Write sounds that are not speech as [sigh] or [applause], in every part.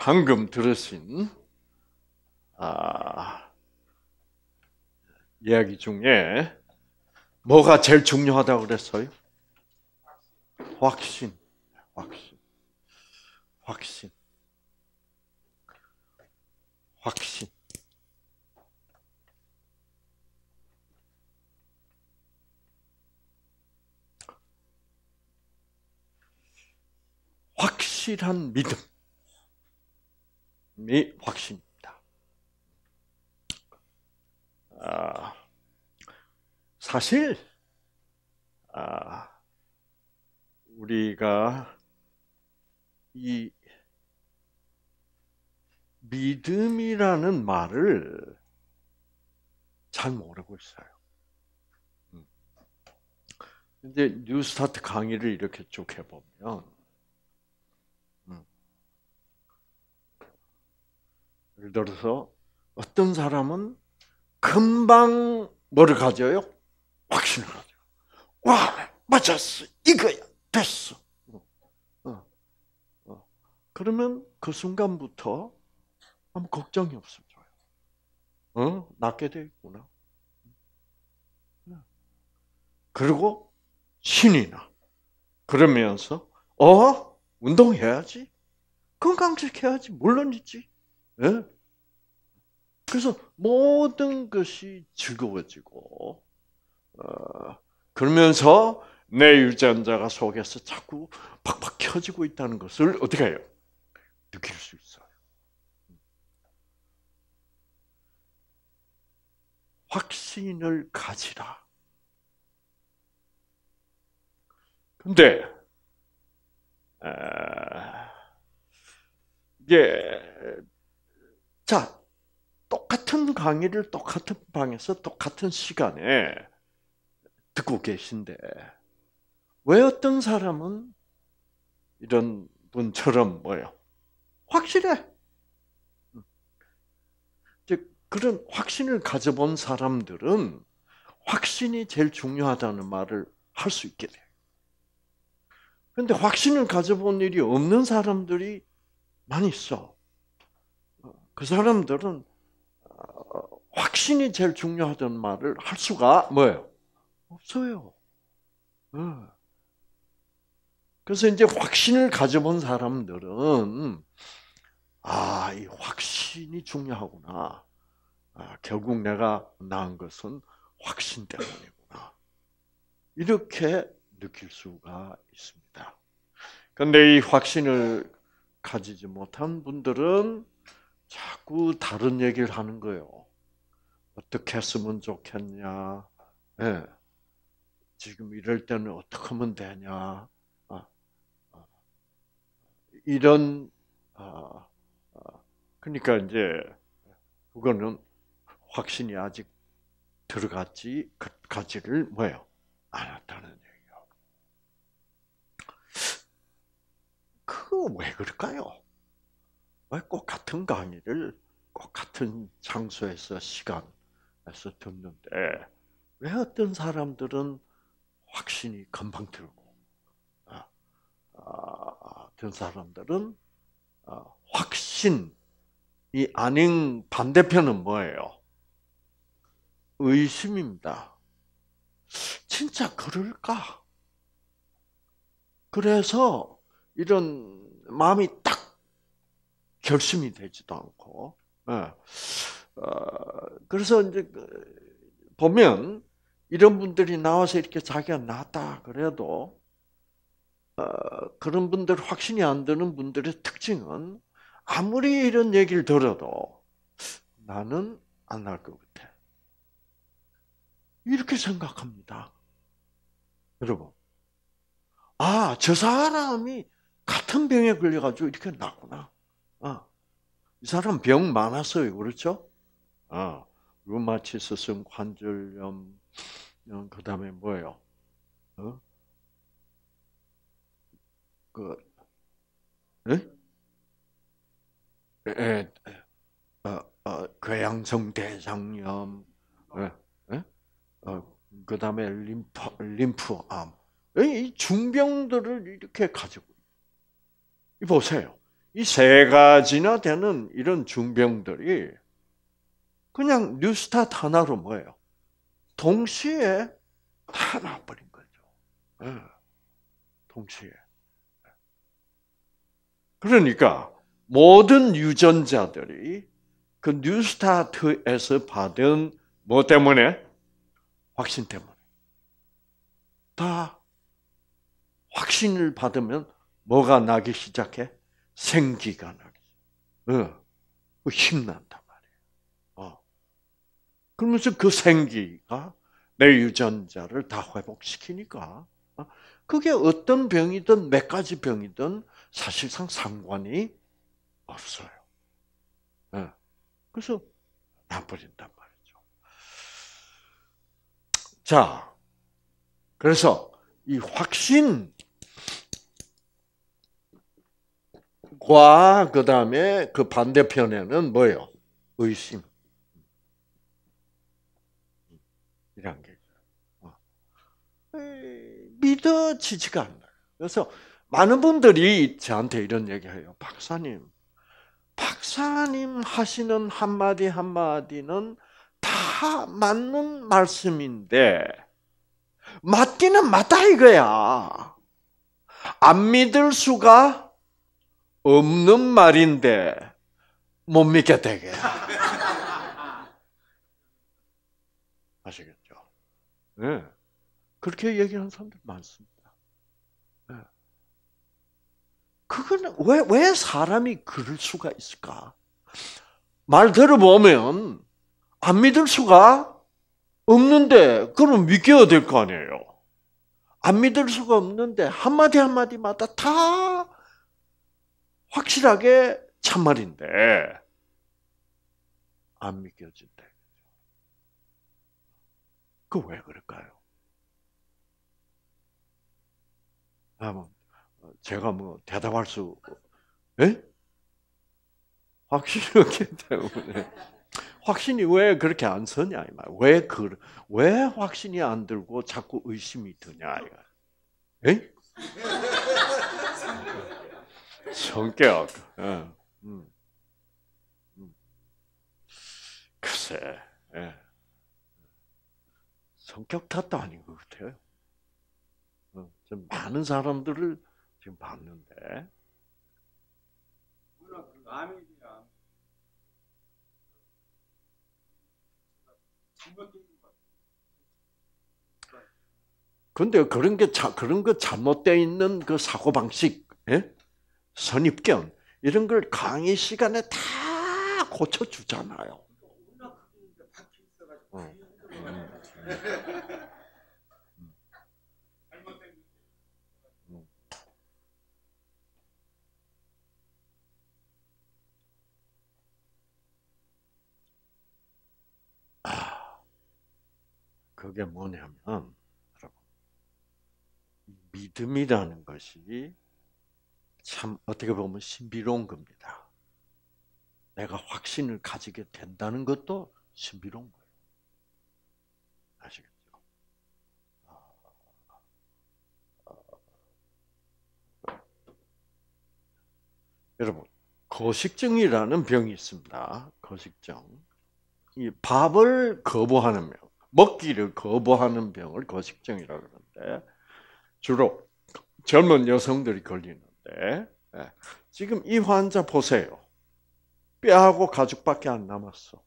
방금 들으신 아, 이야기 중에 뭐가 제일 중요하다고 그랬어요? 확신, 확신, 확신, 확신. 확실한 믿음. 믿음이 확신입니다. 아, 사실 아, 우리가 이 믿음이라는 말을 잘 모르고 있어요. 음. 근데 뉴스타트 강의를 이렇게 쭉 해보면 예를 들어서 어떤 사람은 금방 뭐를 가져요? 확신을 가져요. 와, 맞았어. 이거야. 됐어. 어, 어. 그러면 그 순간부터 아무 걱정이 없으면 좋아요. 어? 낫게 돼 있구나. 그리고 신이 나. 그러면서, 어? 운동해야지. 건강 지켜야지. 물론이지. 예? 그래서 모든 것이 즐거워지고 어, 그러면서 내 유전자가 속에서 자꾸 팍팍 켜지고 있다는 것을 어떻게 해요? 느낄 수 있어요. 확신을 가지라. 근데 아, 이게 자, 똑같은 강의를 똑같은 방에서 똑같은 시간에 듣고 계신데, 왜 어떤 사람은 이런 분처럼 뭐예요? 확실해. 음. 그런 확신을 가져본 사람들은 확신이 제일 중요하다는 말을 할 수 있게 돼요. 그런데 확신을 가져본 일이 없는 사람들이 많이 있어. 그 사람들은 어, 확신이 제일 중요하던 말을 할 수가 뭐예요? 없어요. 예. 그래서 이제 확신을 가져본 사람들은 아, 이 확신이 중요하구나. 아, 결국 내가 나은 것은 확신 때문이구나. 이렇게 느낄 수가 있습니다. 그런데 이 확신을 가지지 못한 분들은 자꾸 다른 얘기를 하는 거예요. 어떻게 했으면 좋겠냐. 네. 지금 이럴 때는 어떻게 하면 되냐. 아, 아. 이런 아, 그러니까 이제 그거는 확신이 아직 들어갔지 가지를 뭐예요 안았다는 얘기요. 그 왜 그럴까요? 꼭 같은 강의를 꼭 같은 장소에서 시간에서 듣는데 왜 어떤 사람들은 확신이 금방 들고 아, 아 어떤 사람들은 아, 확신이 아닌 반대편은 뭐예요? 의심입니다. 진짜 그럴까? 그래서 이런 마음이 결심이 되지도 않고. 예. 어, 그래서 이제 그 보면 이런 분들이 나와서 이렇게 자기가 낫다 그래도 어, 그런 분들 확신이 안 드는 분들의 특징은 아무리 이런 얘기를 들어도 나는 안 날 것 같아. 이렇게 생각합니다. 여러분, 아, 저 사람이 같은 병에 걸려가지고 이렇게 났구나. 아, 이 사람 병 많았어요. 그렇죠? 아, 루마티스성 관절염, 어, 그 다음에 뭐예요? 어? 그, 예? 예, 어, 어, 궤양성 대장염, 예, 예? 어, 그 다음에 림프, 림프암. 이 중병들을 이렇게 가지고. 보세요. 이세 가지나 되는 이런 중병들이 그냥 뉴스타트 하나로 뭐예요? 동시에 다 나버린 거죠. 예. 동시에. 그러니까 모든 유전자들이 그 뉴스타트에서 받은 뭐 때문에? 확신 때문에. 다 확신을 받으면 뭐가 나기 시작해? 생기가 나게, 어, 그 힘난다 말이에요. 어. 그러면서 그 생기가 내 유전자를 다 회복시키니까, 어. 그게 어떤 병이든 몇 가지 병이든 사실상 상관이 없어요. 어. 그래서 나버린단 말이죠. 자, 그래서 이 확신, 과 그다음에 그 반대편에는 뭐예요? 의심. 이란 게 어. 믿어지지가 않아요. 그래서 많은 분들이 저한테 이런 얘기해요. 박사님, 박사님 하시는 한마디 한마디는 다 맞는 말씀인데, 맞기는 맞다 이거야. 안 믿을 수가 없는 말인데 못믿게되게 [laughs] 아시겠죠? 네. 그렇게 얘기하는 사람들 많습니다. 네. 그건 왜, 왜 사람이 그럴 수가 있을까? 말 들어보면 안 믿을 수가 없는데 그럼 믿겨야 될 거 아니에요. 안 믿을 수가 없는데 한마디 한마디마다 다 확실하게 참말인데 안 믿겨진다. 그왜 그럴까요? 아무 어, 제가 뭐 대답할 수 에? 확실하기 [laughs] 때문에 확신이 왜 그렇게 안 서냐 이 말. 왜 그왜 그, 확신이 안 들고 자꾸 의심이 드냐 이거. 에? 성격. 어. 음. 음. 글쎄, 예. 성격 탓도 아닌 것 같아요. 지금 어, 많은 사람들을 지금 봤는데. 그 근데 그런 게 자, 그런 거잘못되어 있는 그 사고 방식, 예? 선입견 이런 걸 강의 시간에 다 고쳐주잖아요. 아, 그게 뭐냐면, 여러분, 믿음이라는 것이 참 어떻게 보면 신비로운 겁니다. 내가 확신을 가지게 된다는 것도 신비로운 거예요. 아시겠죠? 아, 아. 여러분, 거식증이라는 병이 있습니다. 거식증. 이 밥을 거부하는 병, 먹기를 거부하는 병을 거식증이라고 그는데 주로 젊은 여성들이 걸리는 네. 지금 이 환자 보세요. 뼈하고 가죽밖에 안 남았어.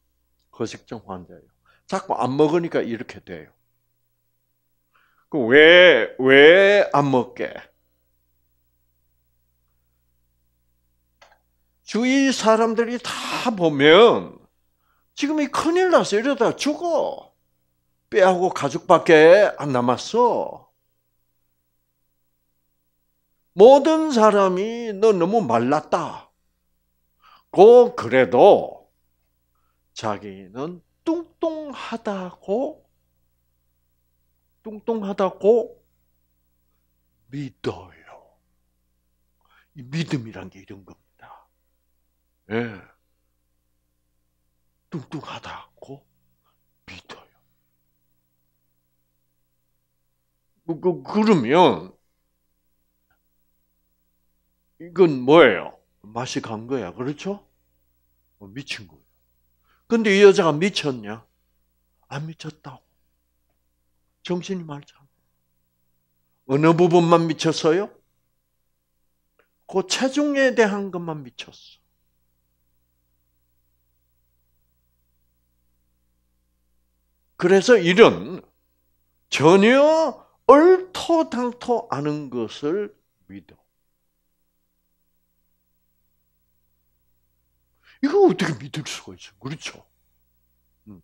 거식증 환자예요. 자꾸 안 먹으니까 이렇게 돼요. 그 왜, 왜 안 먹게? 주위 사람들이 다 보면 지금이 큰일 났어. 이러다 죽어. 뼈하고 가죽밖에 안 남았어. 모든 사람이 너 너무 말랐다. 고 그래도 자기는 뚱뚱하다고 뚱뚱하다고 믿어요. 이 믿음이란 게 이런 겁니다. 예. 뚱뚱하다고 믿어요. 그, 그, 그러면 이건 뭐예요? 맛이 간 거야. 그렇죠? 어, 미친 거예요. 근데 이 여자가 미쳤냐? 안 미쳤다고. 정신이 말잖아. 어느 부분만 미쳤어요? 그 체중에 대한 것만 미쳤어. 그래서 이런 전혀 얼토당토 않은 것을 믿어. 이거 어떻게 믿을 수가 있어? 그렇죠. 음.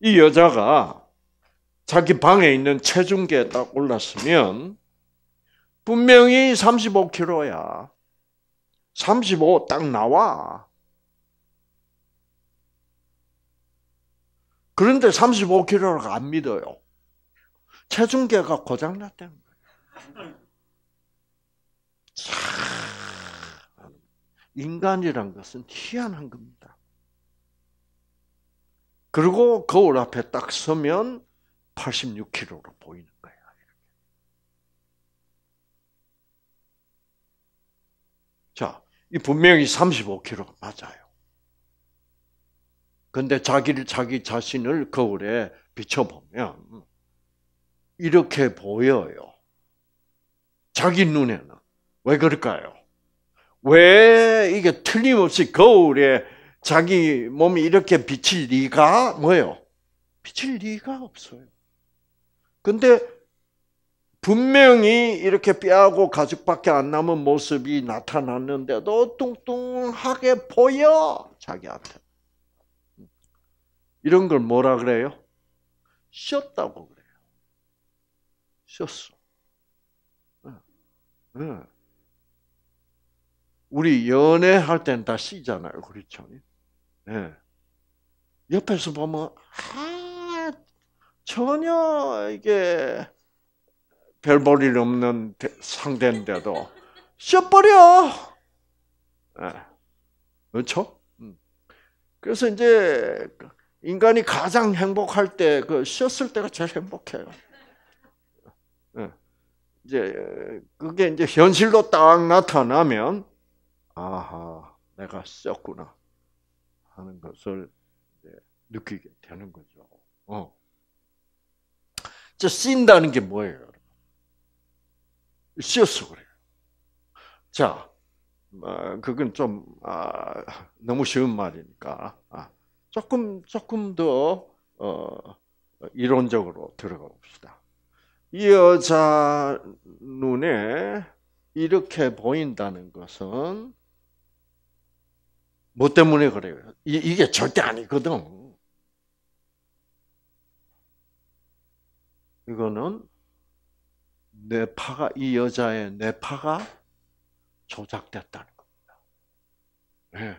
이 여자가 자기 방에 있는 체중계에 딱 올랐으면 분명히 35kg야. 35 딱 나와. 그런데 35kg를 안 믿어요. 체중계가 고장났다는 거예요. 인간이란 것은 희한한 겁니다. 그리고 거울 앞에 딱 서면 86kg로 보이는 거예요. 자, 이 분명히 3 5 k g 맞아요. 근데 자기를 자기 자신을 거울에 비춰보면 이렇게 보여요. 자기 눈에는 왜 그럴까요? 왜 이게 틀림없이 거울에 자기 몸이 이렇게 비칠 리가 뭐예요? 비칠 리가 없어요. 근데 분명히 이렇게 뼈하고 가죽밖에 안 남은 모습이 나타났는데도 뚱뚱하게 보여 자기한테. 이런 걸 뭐라 그래요? 쉬었다고 그래요. 쉬었어. 응. 응. 우리 연애할 때는 다 C잖아요. 그렇죠? 예. 옆에서 보면 아, 전혀 이게 별 볼일 없는 상대인데도 셔버려. 예. 그렇죠? 음. 그래서 이제 인간이 가장 행복할 때그 쉬었을 때가 제일 행복해요. 예. 이제 그게 이제 현실로 딱 나타나면 아하, 내가 썼구나 하는 것을 느끼게 되는 거죠. 어. 저 쓴다는 게 뭐예요, 여러분? 쓰였어 그래요. 자, 어, 그건 좀 아, 너무 쉬운 말이니까 아, 조금 조금 더 어, 이론적으로 들어가 봅시다. 이 여자 눈에 이렇게 보인다는 것은 뭐 때문에 그래요? 이, 게 절대 아니거든. 이거는 내 파가 이 여자의 내 파가 조작됐다는 겁니다. 네.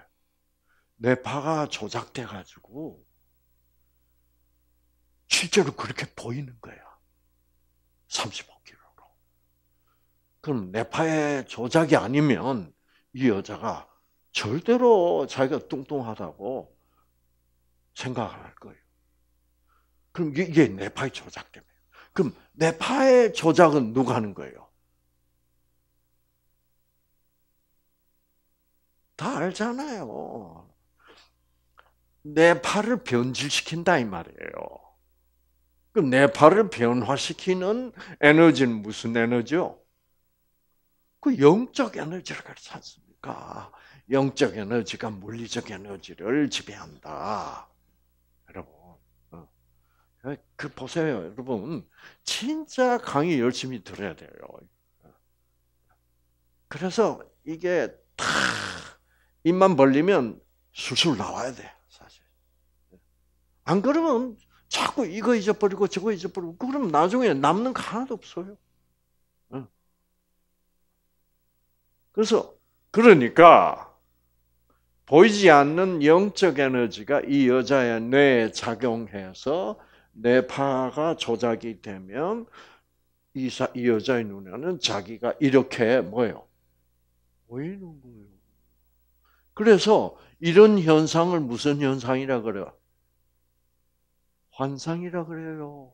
내 파가 조작돼 가지고 실제로 그렇게 보이는 거야. 35kg로. 그럼 내 파의 조작이 아니면 이 여자가 절대로 자기가 뚱뚱하다고 생각할 거예요. 그럼 이게 내파의 조작 때문에. 그럼 내파의 조작은 누가 하는 거예요? 다 알잖아요. 내파를 변질시킨다 이 말이에요. 그 내파를 변화시키는 에너지는 무슨 에너지요? 그 영적 에너지를 가르지 않습니까? 영적 에너지가 물리적 에너지를 지배한다. 여러분, 어. 그 보세요, 여러분. 진짜 강의 열심히 들어야 돼요. 그래서 이게 다 입만 벌리면 술술 나와야 돼, 사실. 안 그러면 자꾸 이거 잊어버리고 저거 잊어버리고 그럼 나중에 남는 거 하나도 없어요. 어. 그래서 그러니까 보이지 않는 영적 에너지가 이 여자의 뇌에 작용해서 뇌파가 조작이 되면 이, 사, 이 여자의 눈에는 자기가 이렇게 뭐예요? 보이는 거예요. 그래서 이런 현상을 무슨 현상이라 그래요? 환상이라 그래요.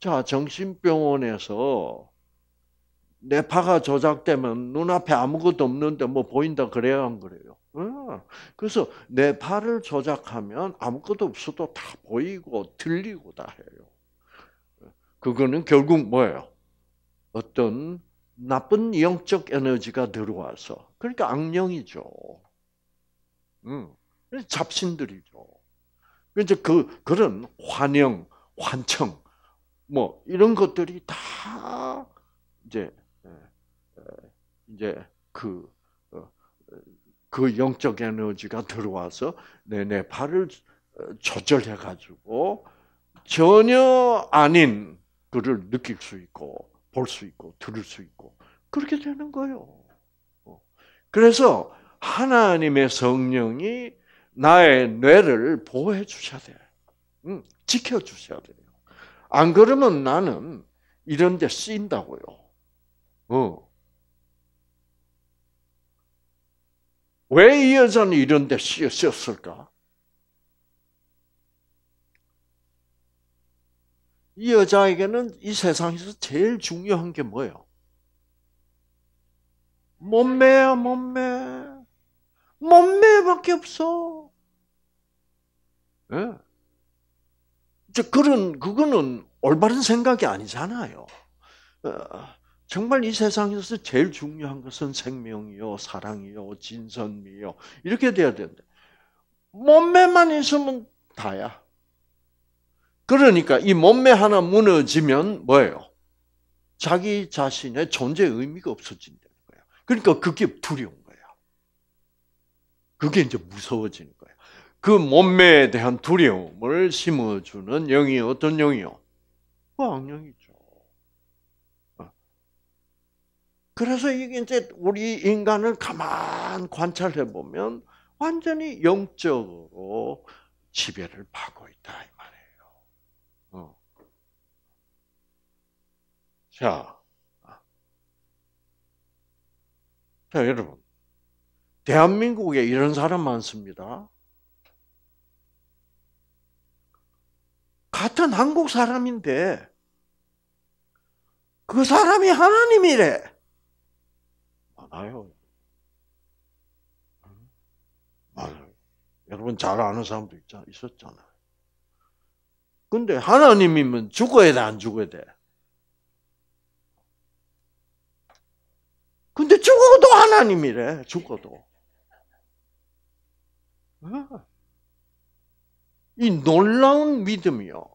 자, 정신병원에서 뇌파가 조작되면 눈앞에 아무것도 없는데 뭐 보인다 그래야 안 그래요? 그래서 내팔을 조작하면 아무것도 없어도 다 보이고 들리고 다 해요. 그거는 결국 뭐예요? 어떤 나쁜 영적 에너지가 들어와서 그러니까 악령이죠. 음, 잡신들이죠. 이제 그 그런 환영, 환청, 뭐 이런 것들이 다 이제 이제 그그 영적 에너지가 들어와서 내내 발을 조절해 어, 가지고 전혀 아닌 그를 느낄 수 있고 볼 수 있고 들을 수 있고 그렇게 되는 거예요. 어. 그래서 하나님의 성령이 나의 뇌를 보호해 주셔야 돼. 응, 음, 지켜 주셔야 돼요. 안 그러면 나는 이런 데 쓰인다고요. 어. 왜이 여자는 이런 데 쓰였을까? 이 여자에게는 이 세상에서 제일 중요한 게 뭐예요? 몸매야, 몸매. 몸매밖에 없어. 예. 이제 그런, 그거는 올바른 생각이 아니잖아요. 어, 정말 이 세상에서 제일 중요한 것은 생명이요, 사랑이요, 진선미요. 이렇게 돼야 되는데, 몸매만 있으면 다야. 그러니까 이 몸매 하나 무너지면 뭐예요? 자기 자신의 존재 의미가 없어진다는 거예요. 그러니까 그게 두려운 거예요. 그게 이제 무서워지는 거예요. 그 몸매에 대한 두려움을 심어주는 영이 어떤 영이요? 악령이죠. 그래서 이게 이제 우리 인간을 가만 관찰해 보면 완전히 영적으로 지배를 받고 있다 이 말이에요. 어. 자, 자 여러분, 대한민국에 이런 사람 많습니다. 같은 한국 사람인데 그 사람이 하나님이래. 많아요. 맞아요. 여러분 잘 아는 사람도 있잖아, 있었잖아요. 근데 하나님이면 죽어야 돼, 안 죽어야 돼? 근데 죽어도 하나님이래, 죽어도. 이 놀라운 믿음이요.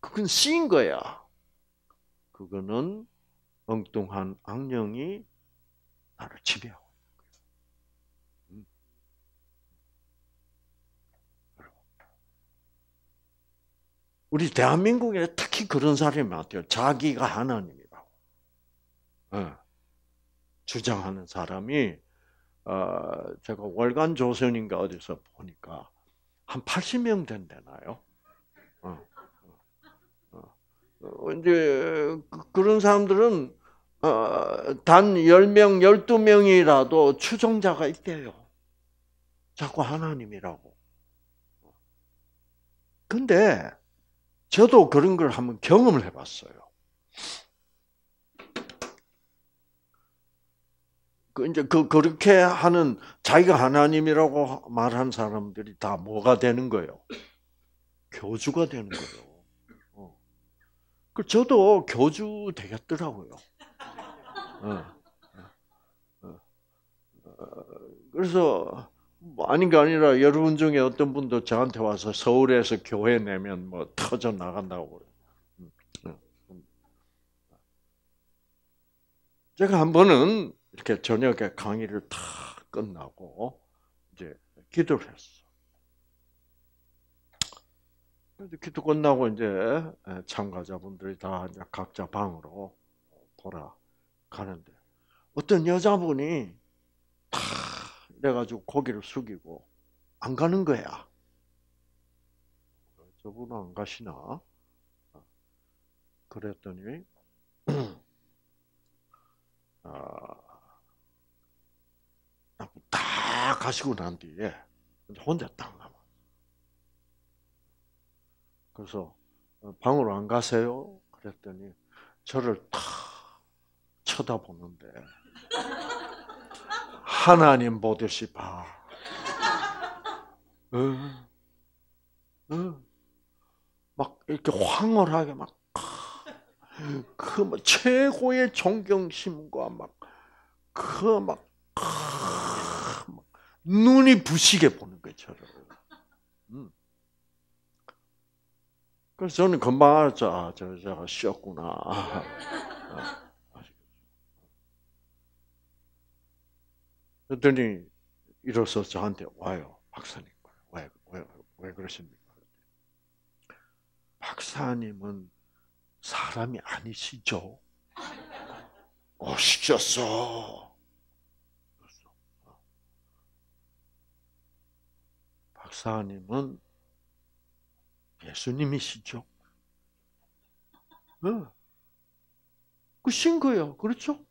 그건 씌인 거야. 그거는 엉뚱한 악령이 나를 지배하고 있는 거예요. 음. 우리 대한민국에 특히 그런 사람이 많대요. 자기가 하나님이라고 예. 주장하는 사람이 어, 제가 월간 조선인가 어디서 보니까 한 80명 된대나요? 어, 어, 이제 그, 그런 사람들은 어, 단 10명, 12명이라도 추종자가 있대요. 자꾸 하나님이라고. 근데 저도 그런 걸 한번 경험을 해봤어요. 그 이제 그 그렇게 하는 자기가 하나님이라고 말한 사람들이 다 뭐가 되는 거예요? 교주가 되는 거예요. 어. 그 저도 교주 되겠더라고요. 어, 어, 어. 그래서 뭐 아닌 게 아니라 여러분 중에 어떤 분도 저한테 와서 서울에서 교회 내면 뭐 터져 나간다고 그래요. 음, 음, 음. 제가 한 번은 이렇게 저녁에 강의를 다 끝나고 이제 기도를 했어. 기도 끝나고 이제 참가자분들이 다 각자 방으로 돌아 가는데 어떤 여자분이 다내가지고 고개를 숙이고 안 가는 거야. 저분은 안 가시나? 그랬더니 [clears throat] 아, 다 가시고 난 뒤에 혼자 딱 남아. 그래서 방으로 안 가세요? 그랬더니 저를 탁 쳐다보는데 하나님 보듯이 봐. 응, 응. 막 이렇게 황홀하게 막그 뭐 최고의 존경심과 막 그막 눈이 부시게 보는 것처럼. 그래서 저는 금방 알았죠. 아, 저, 저 쉬었구나. 어. 그랬더니 이로써 저한테 와요. 박사님. 왜, 왜, 왜 그러십니까? 박사님은 사람이 아니시죠? 오시셨어. 박사님은 예수님이시죠? 네. 그신 거예요. 그렇죠?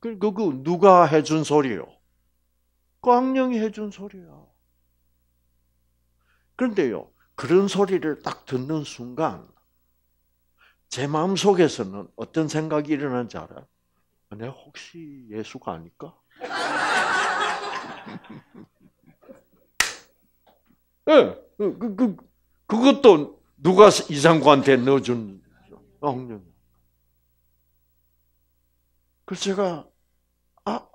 그거 그, 그 누가 해준 소리요? 꽝령이 해준 소리야. 그런데요, 그런 소리를 딱 듣는 순간, 제 마음 속에서는 어떤 생각이 일어난지 알아내 혹시 예수가 아닐까? [laughs] 예, 네, 그, 그, 그것도 누가 이상구한테 넣어준, 아, 그래서 제가 아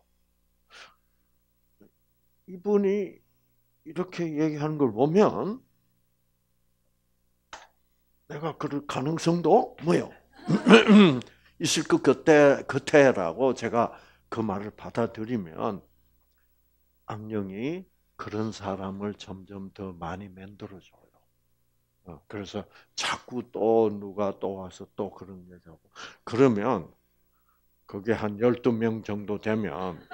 이분이 이렇게 얘기하는 걸 보면 내가 그럴 가능성도 뭐요 [clears throat] 있을 것 같아 같아라고 제가 그 말을 받아들이면 악령이 그런 사람을 점점 더 많이 만들어줘요. 어, 그래서 자꾸 또 누가 또 와서 또 그런 얘기하고 그러면 그게 한 12명 정도 되면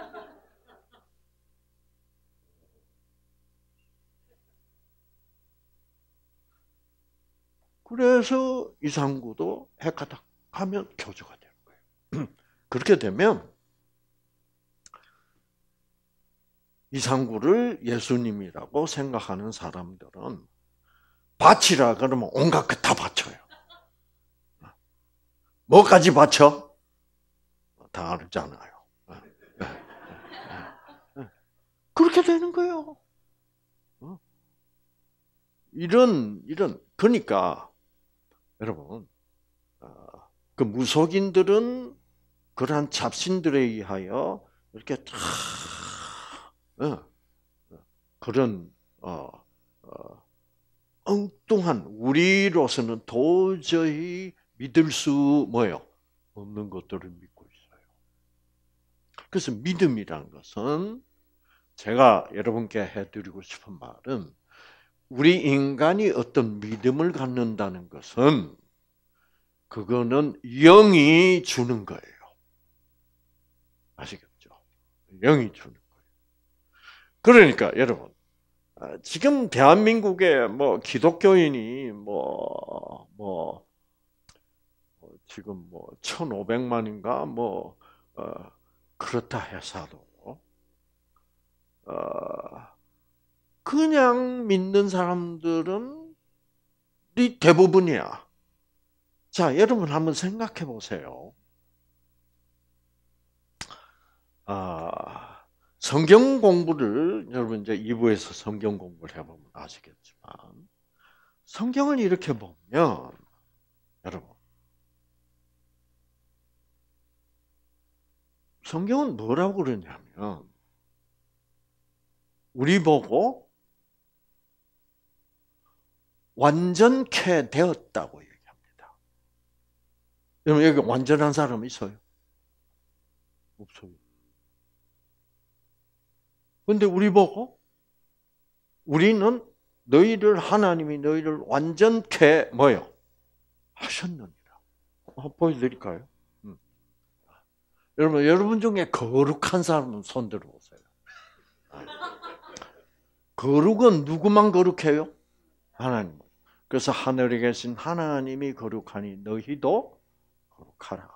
그래서 이상구도 핵가닥 하면 교주가 되는 거예요. [clears throat] 그렇게 되면 이상구를 예수님이라고 생각하는 사람들은 바치라 그러면 온갖 것다 바쳐요. 어? 뭐까지 바쳐? 다알잖아요 예, 예, 예, 그렇게 되는 거예요. 어? 이런 이런 그러니까 여러분 어, 그 무속인들은 그러한 잡신들에 의하여 이렇게 다 어, 그런 어, 어, 엉뚱한 우리로서는 도저히 믿을 수 뭐요 없는 것들을 믿 그래서 믿음이란 것은 제가 여러분께 해드리고 싶은 말은 우리 인간이 어떤 믿음을 갖는다는 것은 그거는 영이 주는 거예요. 아시겠죠? 영이 주는 거예요. 그러니까 여러분 아, 지금 대한민국에 뭐 기독교인이 뭐뭐 뭐 지금 뭐 1,500만인가 뭐 어, 그렇다 해서도 어, 그냥 믿는 사람들은 대부분이야. 자, 여러분 한번 생각해 보세요. 아, 성경 공부를 여러분 이제 2부에서 성경 공부를 해보면 아시겠지만 성경을 이렇게 보면 여러분 성경은 뭐라고 그러냐면 우리 보고 완전케 되었다고 얘기합니다. 여러분 여기 완전한 사람 있어요? 없어요. 근데 우리 보고 우리는 너희를 하나님이 너희를 완전케 뭐요? 하셨느니라. 아, 보여드릴까요? 여러분, 여러분 중에 거룩한 사람은 손 들어보세요. 거룩은 누구만 거룩해요? 하나님. 그래서 하늘에 계신 하나님이 거룩하니 너희도 거룩하라.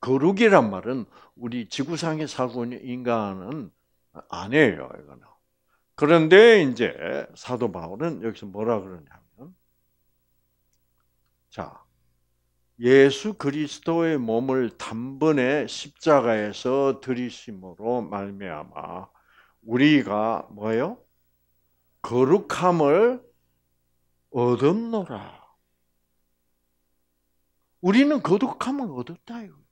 거룩이란 말은 우리 지구상에 살고 있는 인간은 아니에요, 이거는. 그런데 이제 사도 바울은 여기서 뭐라 그러냐면, 자, 예수 그리스도의 몸을 단번에 십자가에서 드리심으로 말미암아 우리가 뭐요? 거룩함을 얻었노라. 우리는 거룩함을 얻었다 이거요.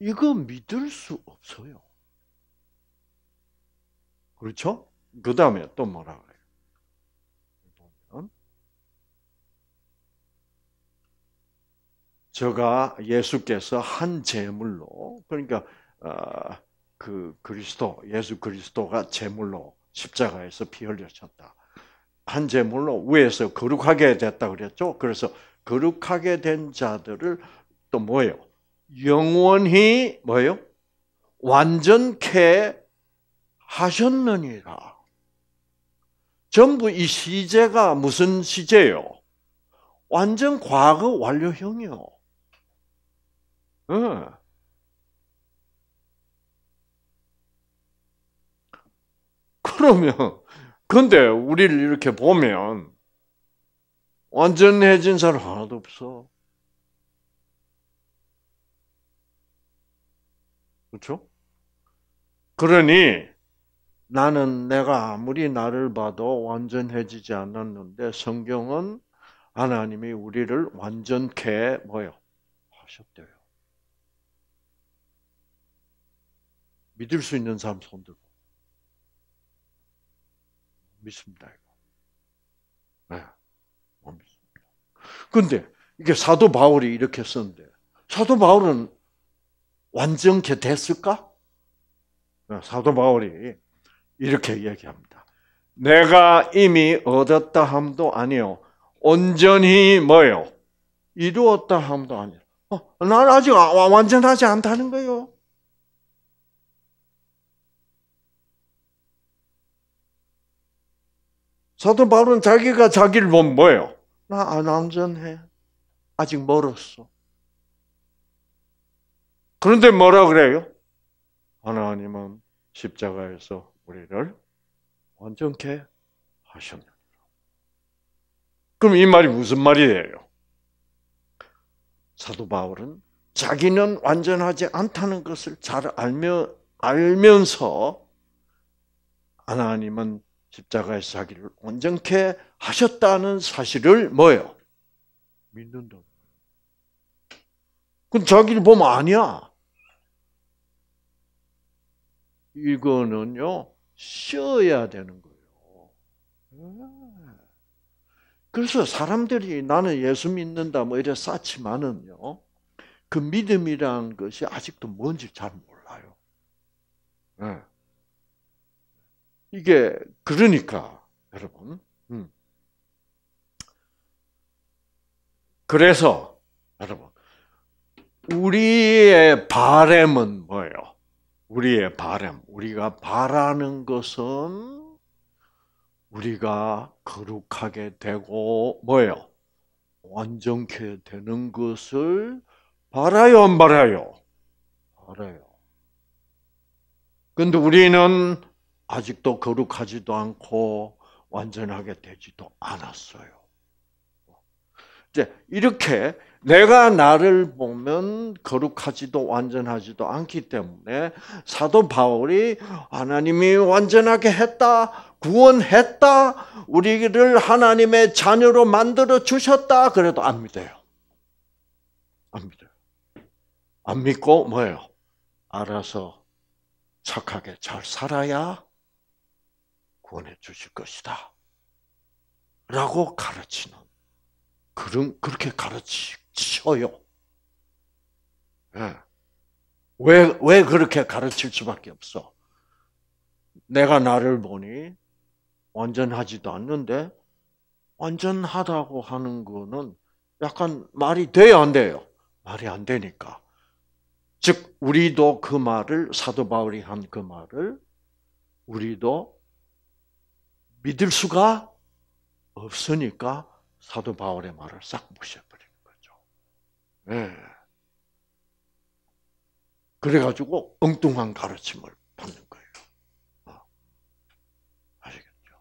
이거 믿을 수 없어요. 그렇죠? 그 다음에 또 뭐라 저가 예수께서 한 제물로 그러니까 어, 그 그리스도 예수 그리스도가 제물로 십자가에서 피 흘려졌다. 한 제물로 위에서 거룩하게 됐다 그랬죠. 그래서 거룩하게 된 자들을 또 뭐예요? 영원히 뭐예요? 완전케 하셨느니라. 전부 이 시제가 무슨 시제요? 완전 과거 완료형이요. 그러면 근데 우리를 이렇게 보면 완전해진 사람 하나도 없어. 그렇죠? 그러니 나는 내가 아무리 나를 봐도 완전해지지 않았는데 성경은 하나님이 우리를 완전케 뭐요 하셨대요. 믿을 수 있는 사람 손 들고. 믿습니다, 이거. 네, 못 믿습니다. 근데 이게 사도 바울이 이렇게 썼는데, 사도 바울은 완전케 됐을까? 네, 사도 바울이 이렇게 얘기합니다. 내가 이미 얻었다 함도 아니요. 온전히 뭐요? 이루었다 함도 아니요. 어, 난 아직 완전하지 않다는 거요. 사도 바울은 자기가 자기를 보면 뭐예요? 나안 안전해. 아직 멀었어. 그런데 뭐라 그래요? 하나님은 십자가에서 우리를 완전케 하셨느니라. 그럼 이 말이 무슨 말이에요? 사도 바울은 자기는 완전하지 않다는 것을 잘 알며, 알면서 하나님은 십자가에서 자기를 온전케 하셨다는 사실을 뭐예요? 믿는다. 그 자기를 보면 아니야. 이거는요, 쉬어야 되는 거예요. 그래서 사람들이 나는 예수 믿는다 뭐 이래 쌓지만은요, 그 믿음이라는 것이 아직도 뭔지 잘 몰라요. 예. 이게 그러니까 여러분. 음. 그래서 여러분 우리의 바램은 뭐예요? 우리의 바램, 우리가 바라는 것은 우리가 거룩하게 되고 뭐예요? 완전케 되는 것을 바라요, 안 바라요? 바라요. 근데 우리는 아직도 거룩하지도 않고 완전하게 되지도 않았어요. 이제 이렇게 내가 나를 보면 거룩하지도 완전하지도 않기 때문에 사도 바울이 하나님이 완전하게 했다, 구원했다, 우리를 하나님의 자녀로 만들어 주셨다 그래도 안 믿어요. 안 믿어요. 안 믿고 뭐예요? 알아서 착하게 잘 살아야 보내주실 것이다. 라고 가르치는. 그런, 그렇게 가르치셔요. 네. 왜, 왜 그렇게 가르칠 수밖에 없어? 내가 나를 보니 완전하지도 않는데, 완전하다고 하는 거는 약간 말이 돼야 안 돼요. 말이 안 되니까. 즉, 우리도 그 말을, 사도 바울이 한 그 말을, 우리도 믿을 수가 없으니까 사도 바울의 말을 싹 무시해버리는 거죠. 네. 그래가지고 엉뚱한 가르침을 받는 거예요. 어. 아시겠죠?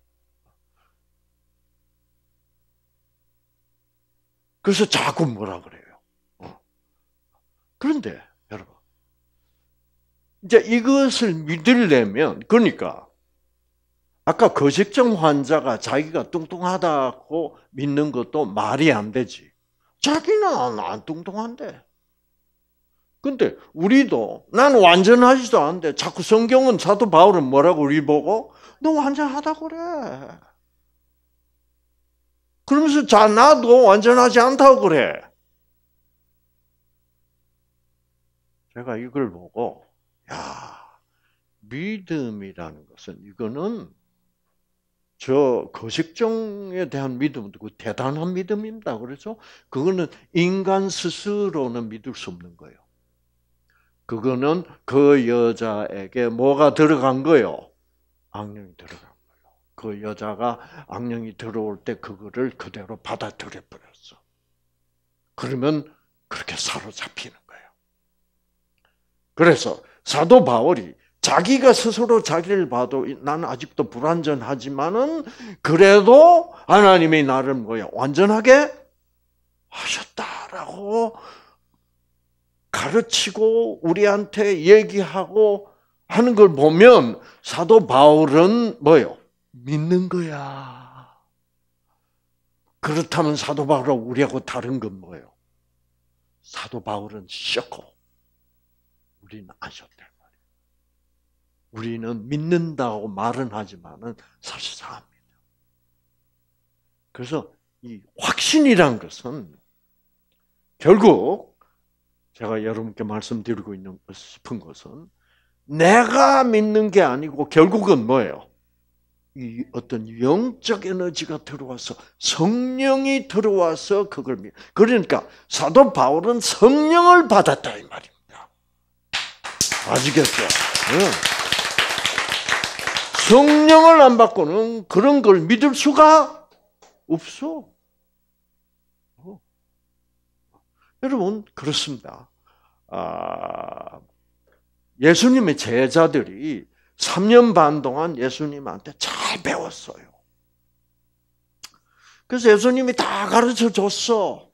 그래서 자꾸 뭐라 그래요. 어. 그런데 여러분, 이제 이것을 믿으려면 그러니까 아까 거식증 그 환자가 자기가 뚱뚱하다고 믿는 것도 말이 안 되지. 자기는 안 뚱뚱한데. 근데 우리도 난 완전하지도 않은데 자꾸 성경은 사도 바울은 뭐라고 우리 보고 너 완전하다고 그래. 그러면서 자 나도 완전하지 않다고 그래. 제가 이걸 보고 야 믿음이라는 것은 이거는 저 거식종에 대한 믿음도 그 대단한 믿음입니다. 그렇죠? 그거는 인간 스스로는 믿을 수 없는 거예요. 그거는 그 여자에게 뭐가 들어간 거요? 악령이 들어간 거예요. 그 여자가 악령이 들어올 때 그거를 그대로 받아들여 버렸어. 그러면 그렇게 사로잡히는 거예요. 그래서 사도 바울이 자기가 스스로 자기를 봐도 나는 아직도 불완전하지만은 그래도 하나님이 나를 뭐야 완전하게 하셨다라고 가르치고 우리한테 얘기하고 하는 걸 보면 사도 바울은 뭐요 믿는 거야. 그렇다면 사도 바울은 우리하고 다른 건 뭐예요? 사도 바울은 쉬었고 우리는 안쉬었 우리는 믿는다고 말은 하지만은 사실상 합니다. 그래서 이 확신이란 것은 결국 제가 여러분께 말씀드리고 있는 싶은 것은 내가 믿는 게 아니고 결국은 뭐예요? 이 어떤 영적 에너지가 들어와서 성령이 들어와서 그걸 믿. 그러니까 사도 바울은 성령을 받았다 이 말입니다. 아시겠죠? 네. 성령을 안 받고는 그런 걸 믿을 수가 없어. 어. 여러분 그렇습니다. 아, 예수님의 제자들이 3년 반 동안 예수님한테 잘 배웠어요. 그래서 예수님이 다 가르쳐 줬어.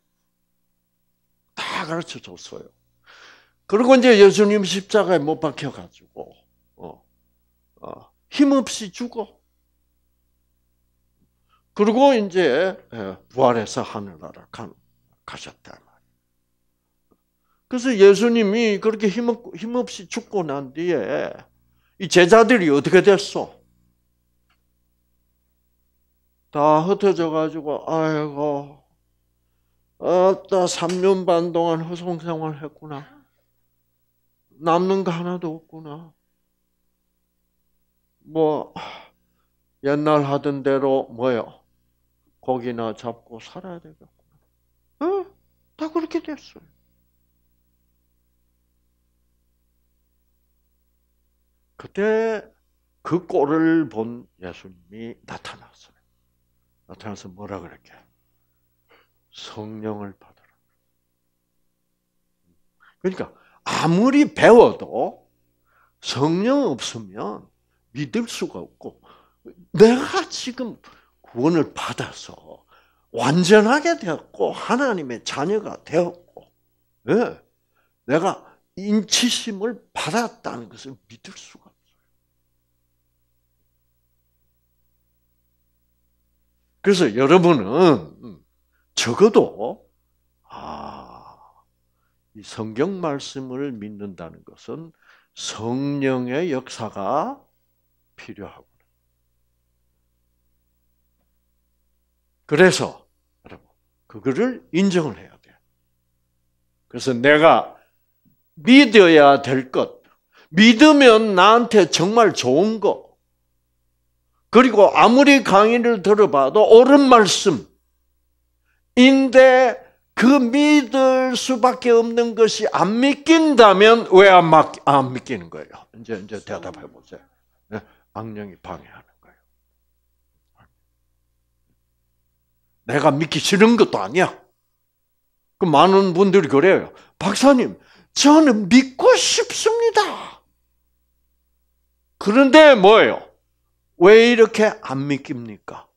다 가르쳐 줬어요. 그리고 이제 예수님 십자가에 못 박혀가지고, 어, 어, 힘없이 죽어. 그리고 이제 예, 부활해서 하늘나라 가셨다 말이에요. 그래서 예수님이 그렇게 힘없이 죽고 난 뒤에 이 제자들이 어떻게 됐어? 다 흩어져 가지고 아이고 아따 3년 반 동안 허송생활 했구나. 남는 거 하나도 없구나. 뭐 옛날 하던 대로 뭐요? 고기나 잡고 살아야 되겠구나. 어? 다 그렇게 됐어요. 그때 그 꼴을 본 예수님이 나타났어요. 나타나서 뭐라 그랬게? 성령을 받으라. 그러니까 아무리 배워도 성령 없으면 믿을 수가 없고 내가 지금 구원을 받아서 완전하게 되었고 하나님의 자녀가 되었고 네. 내가 인치심을 받았다는 것을 믿을 수가 없어요. 그래서 여러분은 적어도 아이 성경 말씀을 믿는다는 것은 성령의 역사가 필요하고나 그래서 여러분 그거를 인정을 해야 돼. 요 그래서 내가 믿어야 될 것, 믿으면 나한테 정말 좋은 것, 그리고 아무리 강의를 들어봐도 옳은 말씀인데 그 믿을 수밖에 없는 것이 안 믿긴다면 왜 안 믿기는 거예요? 이제 이제 대답해 보세요. 악령이 방해하는 거예요. 내가 믿기 싫은 것도 아니야. 그 많은 분들이 그래요. 박사님, 저는 믿고 싶습니다. 그런데 뭐예요? 왜 이렇게 안 믿깁니까?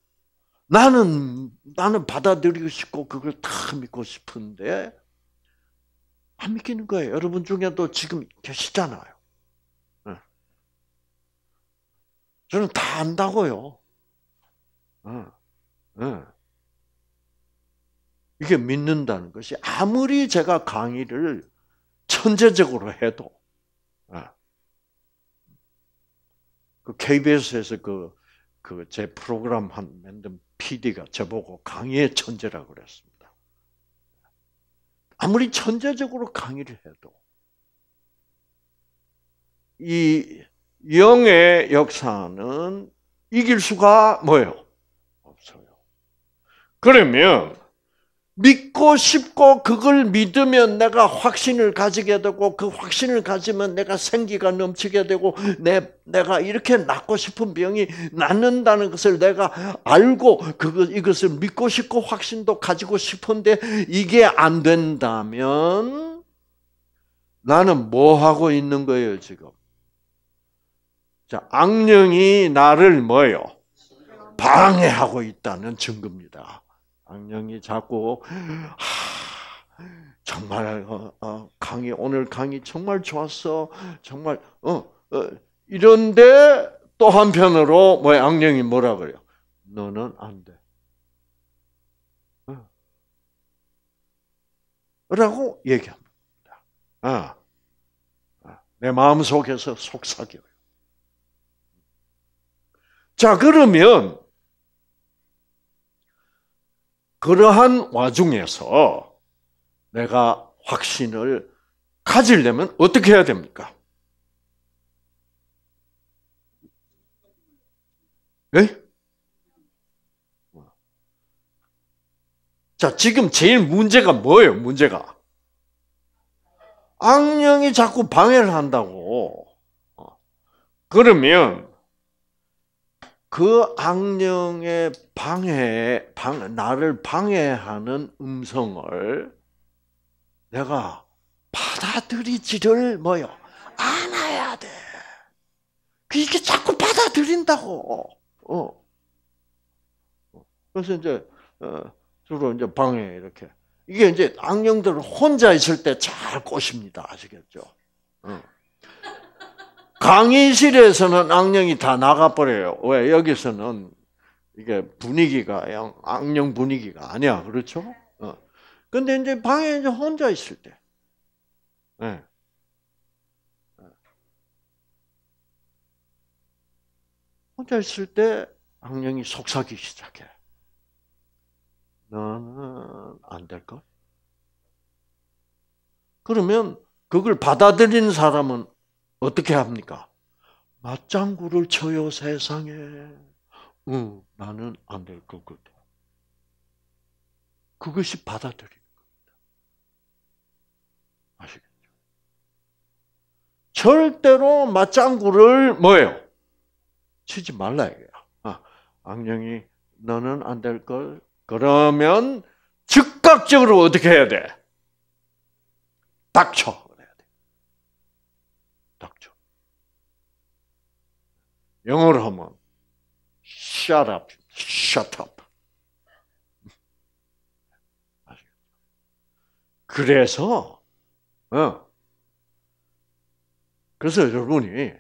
나는 나는 받아들이고 싶고 그걸 다 믿고 싶은데 안 믿기는 거예요. 여러분 중에도 지금 계시잖아요. 저는 다 안다고요. 이게 믿는다는 것이 아무리 제가 강의를 천재적으로 해도 KBS에서 그 그그 제 프로그램 한 맨든 PD가 저보고 강의의 천재라 그랬습니다. 아무리 천재적으로 강의를 해도 이 영의 역사는 이길 수가 뭐예요? 없어요. 그러면 믿고 싶고 그걸 믿으면 내가 확신을 가지게 되고 그 확신을 가지면 내가 생기가 넘치게 되고 내 내가 이렇게 낫고 싶은 병이 낫는다는 것을 내가 알고 그것 이것을 믿고 싶고 확신도 가지고 싶은데 이게 안 된다면 나는 뭐 하고 있는 거예요 지금? 자, 악령이 나를 뭐요? 방해하고 있다는 증거입니다. 악령이 자꾸 하, 정말 어, 어, 강의 오늘 강의 정말 좋았어. 정말 어, 어 이런데 또 한편으로 뭐 악령이 뭐라 그래요? 너는 안 돼. 어. 라고 얘기합니다. 아, 내 마음 속에서 속삭여요. 자, 그러면 그러한 와중에서 내가 확신을 가지려면 어떻게 해야 됩니까? 예? 자, 지금 제일 문제가 뭐예요, 문제가? 악령이 자꾸 방해를 한다고. 어. 그러면 그 악령의 방해, 방, 나를 방해하는 음성을 내가 받아들이지를 뭐요? 안아야 돼. 이게 자꾸 받아들인다고. 어. 그래서 이제 어, 주로 이제 방해 이렇게 이게 이제 악령들은 혼자 있을 때 잘 꼬십니다. 아시겠죠? 어. 강의실에서는 악령이 다 나가버려요. 왜? 여기서는 이게 분위기가 악령 분위기가 아니야. 그렇죠? 어. 근데 이제 방에 이제 혼자 있을 때. 네. 혼자 있을 때 악령이 속삭이기 시작해. 너는 안 될걸? 그러면 그걸 받아들인 사람은 어떻게 합니까? 맞장구를 쳐요 세상에. 응, 어, 나는 안될 거거든. 그것이 받아들이는 겁니다. 아시겠죠? 절대로 맞장구를 뭐예요? 치지 말라 이거야. 아, 악령이 너는 안 될 걸. 그러면 즉각적으로 어떻게 해야 돼? 닥쳐. 영어로 하면 shut up, shut up. 그래서 어. 그래서 여러분이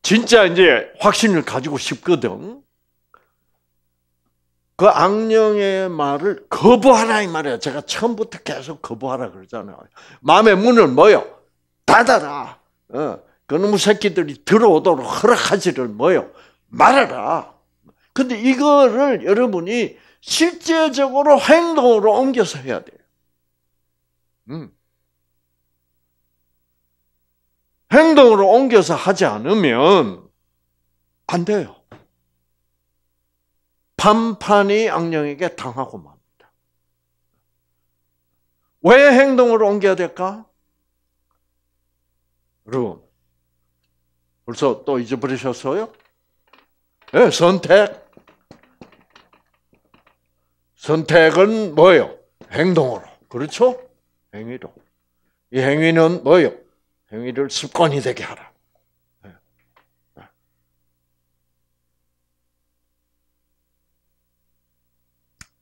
진짜 이제 확신을 가지고 싶거든. 그 악령의 말을 거부하라 이 말이야. 제가 처음부터 계속 거부하라 그러잖아요. 마음의 문을 뭐요? 닫아라. 어. 그놈의 새끼들이 들어오도록 허락하지를 뭐요 말아라. 근데 이거를 여러분이 실제적으로 행동으로 옮겨서 해야 돼요. 음. 행동으로 옮겨서 하지 않으면 안 돼요. 반판이 악령에게 당하고 맙니다. 왜 행동으로 옮겨야 될까? 여러분, 벌써 또 잊어버리셨어요? 네, 선택. 선택은 뭐예요? 행동으로. 그렇죠? 행위로. 이 행위는 뭐예요? 행위를 습관이 되게 하라. 예. 예.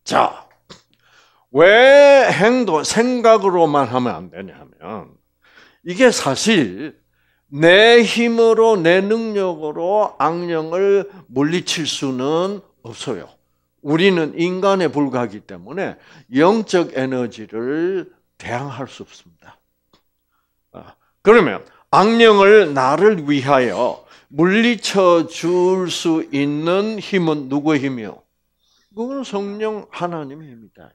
자, 왜 행동, 생각으로만 하면 안 되냐면, 하 이게 사실 내 힘으로 내 능력으로 악령을 물리칠 수는 없어요. 우리는 인간에 불과하기 때문에 영적 에너지를 대항할 수 없습니다. 아, 그러면 악령을 나를 위하여 물리쳐 줄 수 있는 힘은 누구의 힘이요? 그건 성령 하나님의 힘이다.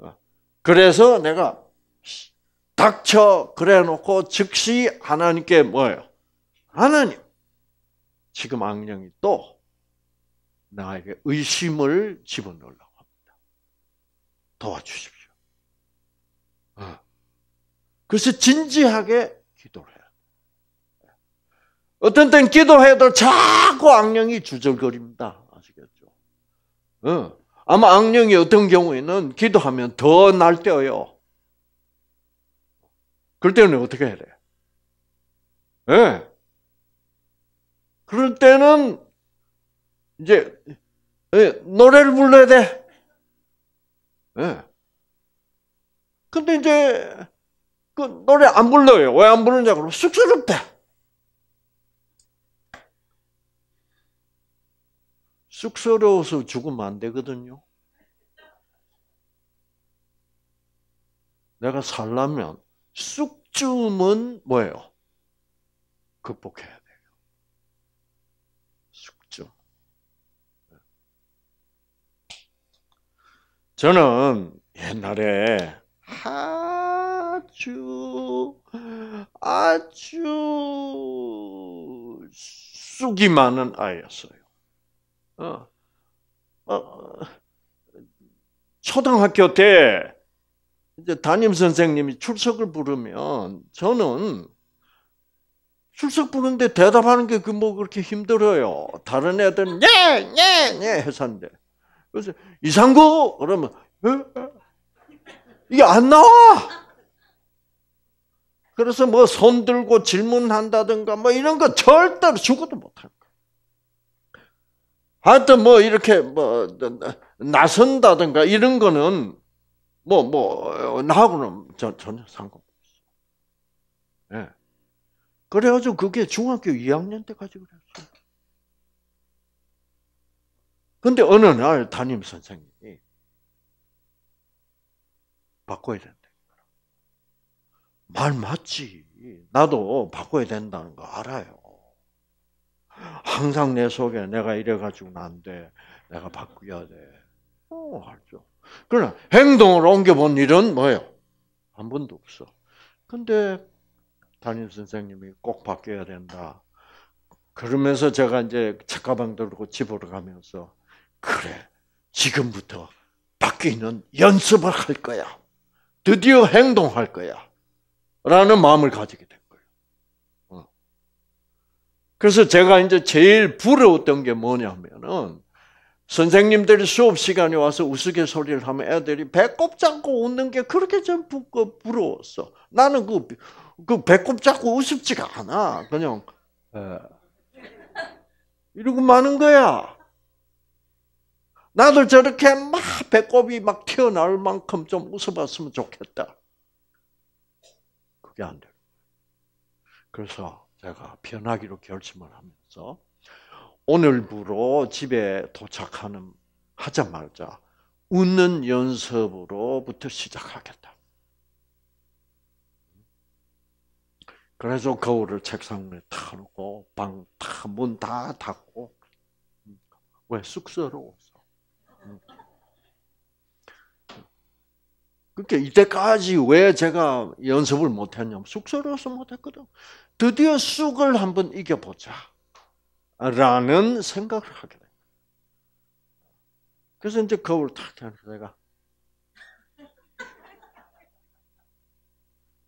아, 그래서 내가 닥쳐 그래 놓고 즉시 하나님께 뭐예요? 하나님 지금 악령이 또 나에게 의심을 집어넣으려고 합니다. 도와주십시오. 어. 그래서 진지하게 기도를 해요. 어떤 때 기도해도 자꾸 악령이 주절거립니다. 아시겠죠? 어. 아마 악령이 어떤 경우에는 기도하면 더 날뛰어요. 그럴 때는 어떻게 해야 돼 예. 네. 그럴 때는 이제 예, 노래를 불러야 돼. 예. 네. 근데 이제 그 노래 안 불러요. 왜 안 부르냐 고 그러면 쑥스럽대. 쑥스러워서 죽으면 안 되거든요. 내가 살려면 쑥줌은 뭐예요? 극복해야 돼요. 쑥줌. 저는 옛날에 아주 아주 쑥이 많은 아이였어요. 어, 어, 초등학교 때 이제 담임 선생님이 출석을 부르면 저는 출석 부르는데 대답하는 게 그 뭐 그렇게 힘들어요. 다른 애들은 예, 예, 예해산대 그래서 이상구 그러면 어? 이게 안 나와. 그래서 뭐 손 들고 질문한다든가 뭐 이런 거 절대로 죽어도 못 할 거. 야 하여튼 뭐 이렇게 뭐 나선다든가 이런 거는 뭐, 뭐, 나하고는 전, 전혀 상관없어. 예. 그래가지고 그게 중학교 2학년 때까지 그랬어 근데 어느 날 담임 선생님이 바꿔야 된다. 말 맞지. 나도 바꿔야 된다는 거 알아요. 항상 내 속에 내가 이래가지고는 안 돼. 내가 바뀌어야 돼. 어, 알죠. 그러나 행동으로 옮겨본 일은 뭐예요? 한 번도 없어. 근데 담임 선생님이 꼭 바뀌어야 된다. 그러면서 제가 이제 책가방 들고 집으로 가면서 그래 지금부터 바뀌는 연습을 할 거야. 드디어 행동할 거야. 라는 마음을 가지게 된 거예요. 어. 그래서 제가 이제 제일 부러웠던 게 뭐냐면은 선생님들이 수업 시간에 와서 우스갯소리를 하면 애들이 배꼽 잡고 웃는 게 그렇게 좀 부러웠어. 나는 그, 그 배꼽 잡고 우습지가 않아. 그냥, 에, 어. 이러고 마는 거야. 나도 저렇게 막 배꼽이 막 튀어나올 만큼 좀 웃어봤으면 좋겠다. 그게 안 돼. 그래서 제가 변하기로 결심을 하면서 오늘부로 집에 도착하는 하자마자 웃는 연습으로부터 시작하겠다. 그래서 거울을 책상 위에 다놓고방 문 다 닫고 왜 쑥스러워서 그러니까 이때까지 왜 제가 연습을 못했냐면 쑥스러워서 못했거든. 드디어 쑥을 한번 이겨보자. 라는 생각을 하게 돼. 그래서 이제 거울 을탁 하는 내가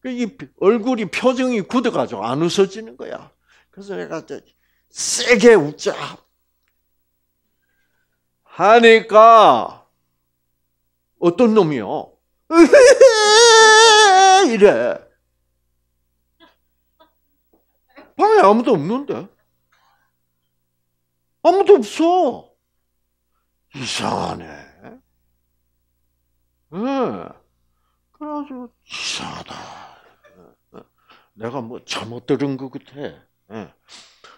그 이 얼굴이 표정이 굳어가지고 안 웃어지는 거야. 그래서 내가 세게 웃자 하니까 어떤 놈이요? [laughs] 이래. 방에 아무도 없는데. 아무도 없어. 이상하네. 예. 네. 그래가지고, 이상하다. 내가 뭐 잘못 들은 것 같아. 네.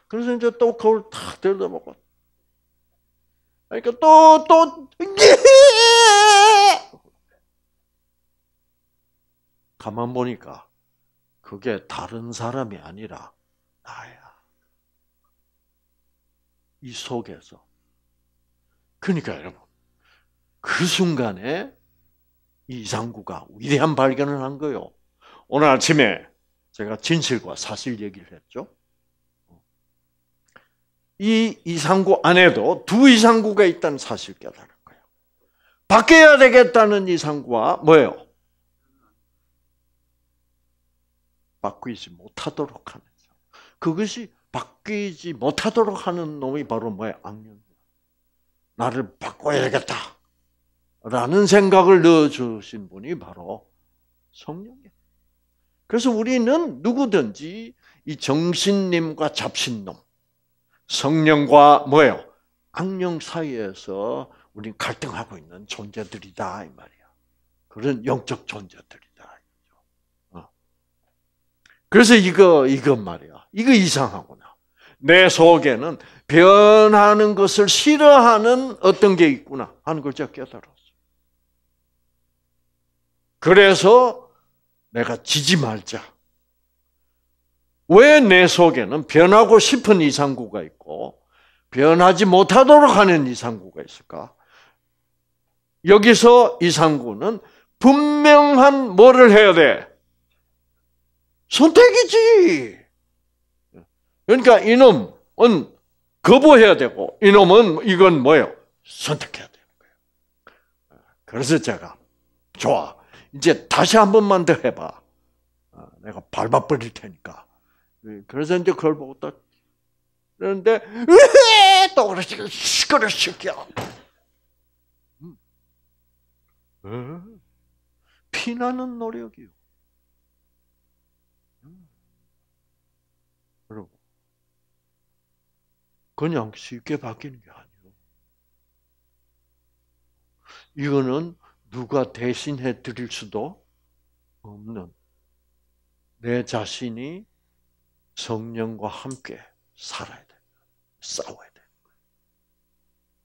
그래서 이제 또 거울 탁 들다 보고. 그러니까 또, 또, 예! 가만 보니까 그게 다른 사람이 아니라 나야. 이 속에서. 그러니까 여러분, 그 순간에 이상구가 위대한 발견을 한 거요. 오늘 아침에 제가 진실과 사실 얘기를 했죠. 이 이상구 안에도 두 이상구가 있다는 사실 깨달은 거예요. 바뀌어야 되겠다는 이상구와 뭐예요? 바꾸지 못하도록 하는. 그것이 바뀌지 못하도록 하는 놈이 바로 뭐야? 악령이야. 나를 바꿔야겠다. 라는 생각을 넣어주신 분이 바로 성령이야. 그래서 우리는 누구든지 이 정신님과 잡신놈, 성령과 뭐예요? 악령 사이에서 우린 갈등하고 있는 존재들이다 이 말이야. 그런 영적 존재들이다. 어. 그래서 이거 이것 말이야. 이거 이상하구나. 내 속에는 변하는 것을 싫어하는 어떤 게 있구나 하는 걸 제가 깨달았어 그래서 내가 지지 말자. 왜 내 속에는 변하고 싶은 이상구가 있고 변하지 못하도록 하는 이상구가 있을까? 여기서 이상구는 분명한 뭐를 해야 돼? 선택이지. 그러니까 이놈은 거부해야 되고 이놈은 이건 뭐예요? 선택해야 되는 거예요. 그래서 제가 좋아. 이제 다시 한 번만 더 해봐. 아, 내가 밟아버릴 테니까. 예, 그래서 이제 그걸 보고 딱 그런데 또 그러시고 시끄러 시켜. 음. 어? 피나는 노력이요. 그냥 쉽게 바뀌는 게 아니에요. 이거는 누가 대신해 드릴 수도 없는 내 자신이 성령과 함께 살아야 돼. 싸워야 돼.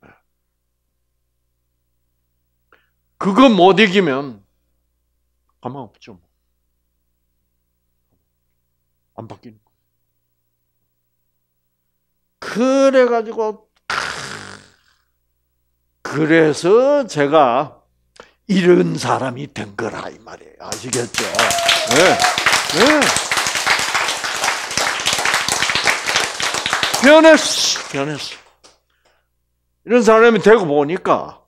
네. 그거 못 이기면 가만 없죠. 뭐. 안 바뀌는 그래가지고, 그래서 제가 이런 사람이 된 거라, 이 말이에요. 아시겠죠? 네. 네. 변했어. 변했어. 이런 사람이 되고 보니까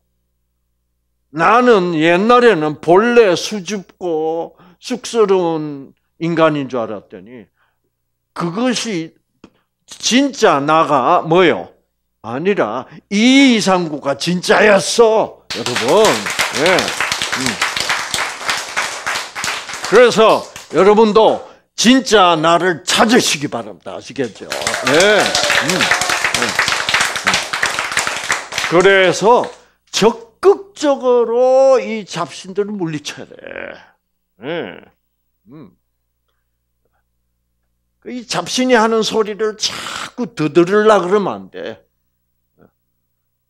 나는 옛날에는 본래 수줍고 쑥스러운 인간인 줄 알았더니 그것이 진짜 나가 뭐요? 아니라 이 이상구가 진짜였어, 여러분. 예. 음. 그래서 여러분도 진짜 나를 찾으시기 바랍니다. 아시겠죠? 예. 음. 음. 그래서 적극적으로 이 잡신들을 물리쳐야 돼. 예. 음. 그 이 잡신이 하는 소리를 자꾸 두드리려 그러면 안 돼.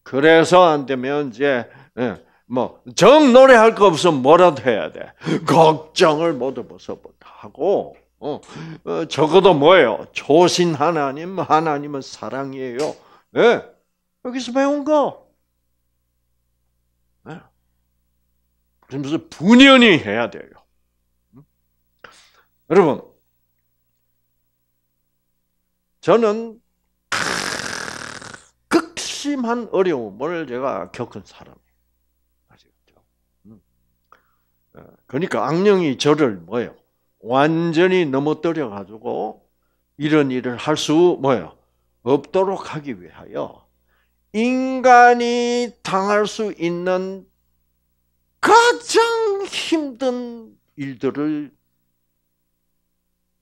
그래서 안 되면 이제 예, 뭐정 노래할 거 없으면 뭐라도 해야 돼. 걱정을 모두 벗어버하고 어, 어, 적어도 뭐예요? 조신 하나님, 하나님은 사랑이에요. 네. 여기서 배운 거. 네. 그러면서 분연히 해야 돼요. 여러분, 저는 극심한 어려움을 제가 겪은 사람이에요. 음. 어, 그러니까 악령이 저를 뭐예요? 완전히 넘어뜨려 가지고 이런 일을 할 수 뭐예요? 없도록 하기 위하여 인간이 당할 수 있는 가장 힘든 일들을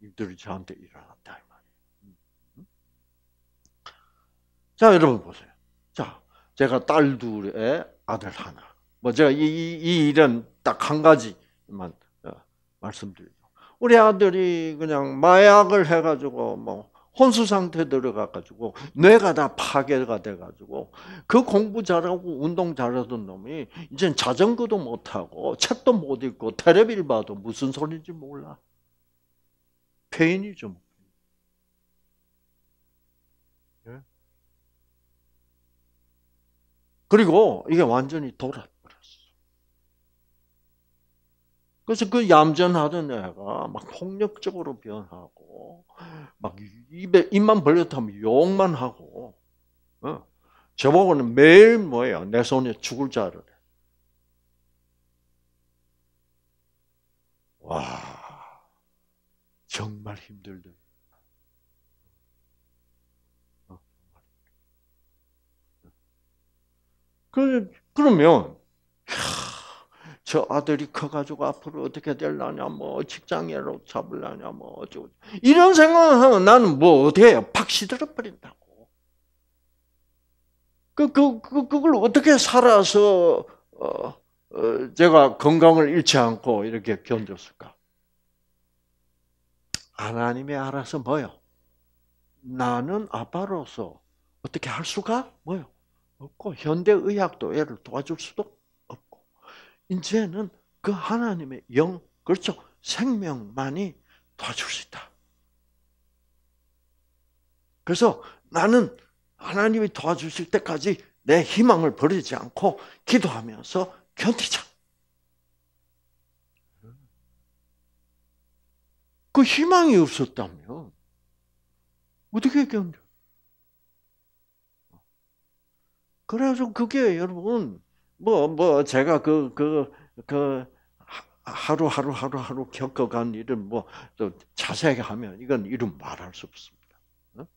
일들이 저한테 일어나. 자, 여러분 보세요. 자, 제가 딸 둘에 아들 하나. 뭐 제가 이, 이 일은 딱 한 가지만 어, 말씀드리죠. 우리 아들이 그냥 마약을 해가지고 뭐 혼수 상태 들어가가지고 뇌가 다 파괴가 돼가지고 그 공부 잘하고 운동 잘하던 놈이 이젠 자전거도 못 타고 책도 못 읽고 테레비를 봐도 무슨 소리인지 몰라. 폐인이죠. 뭐. 그리고 이게 완전히 돌아버렸어. 그래서 그 얌전하던 애가 막 폭력적으로 변하고, 막 입에, 입만 벌렸다면 욕만 하고, 어? 저보고는 매일 뭐예요? 내 손에 죽을 자를 와, 정말 힘들더니. 그, 그러면, 저 아들이 커가지고 앞으로 어떻게 될라냐, 뭐, 직장애로 잡을라냐, 뭐, 어쩌고. 이런 생각하면 나는 뭐, 어떻게 해요? 팍 시들어버린다고. 그, 그, 그, 그걸 어떻게 살아서, 어, 어, 제가 건강을 잃지 않고 이렇게 견뎠을까? 하나님이 알아서 뭐요? 나는 아빠로서 어떻게 할 수가 뭐요? 없고 현대 의학도 얘를 도와줄 수도 없고 이제는 그 하나님의 영 그렇죠 생명만이 도와줄 수 있다. 그래서 나는 하나님이 도와주실 때까지 내 희망을 버리지 않고 기도하면서 견디자. 그 희망이 없었다면 어떻게 견뎌? 그래서 그게 여러분 뭐뭐 뭐 제가 그 그, 그 하루하루 하루하루 겪어간 일은뭐 자세하게 하면 이건 이름 말할 수 없습니다. 어?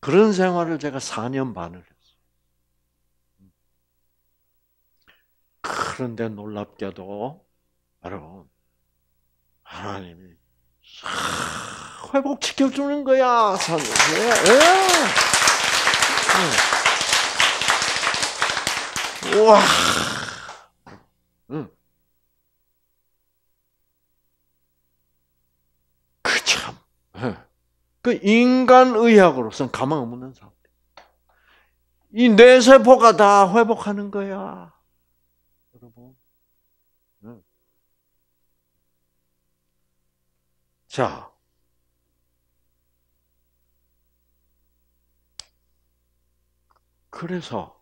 그런 생활을 제가 4년 반을 했어요. 그런데 놀랍게도 여러분 하나님이 회복시켜주는 거야. 사 예. 예. 우와. 응. 음. 그 참. 예. 그 인간 의학으로서는 가망 없는 상태. 이 뇌세포가 다 회복하는 거야. 여러분. 예. 자. 그래서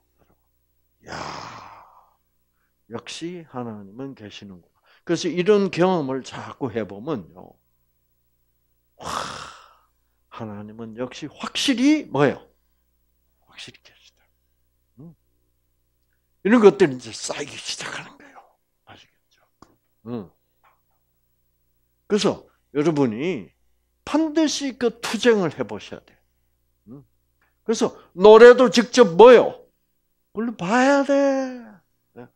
야 역시 하나님은 계시는구나. 그래서 이런 경험을 자꾸 해보면요. 와, 하나님은 역시 확실히 뭐예요? 확실히 계시다. 응? 이런 것들이 이제 쌓이기 시작하는 거예요. 아시겠죠? 응. 그래서 여러분이 반드시 그 투쟁을 해보셔야 돼요. 응? 그래서 노래도 직접 뭐요? 얼른 봐야 돼. 네.